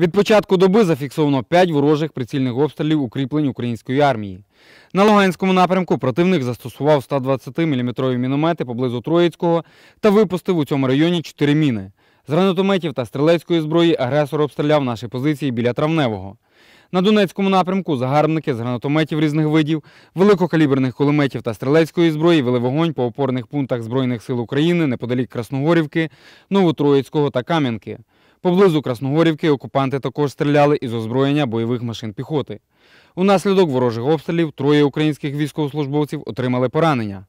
Від початку доби зафіксовано 5 ворожих прицільних обстрілів укріплень української армії. На Луганському напрямку противник застосував 120-мм міномети поблизу Троїцького та випустив у цьому районі 4 міни. З гранатометів та стрілецької зброї агресор обстріляв наші позиції біля травневого. На Донецькому напрямку загарбники з гранатометів різних видів, великокаліберних кулеметів та стрілецької зброї вели вогонь по опорних пунктах Збройних сил України неподалік Красногорівки, Новотроїцького та Кам'янки. Поблизу Красногорівки окупанти також стріляли із озброєння бойових машин піхоти. Унаслідок ворожих обстрілів троє українських військовослужбовців отримали поранення.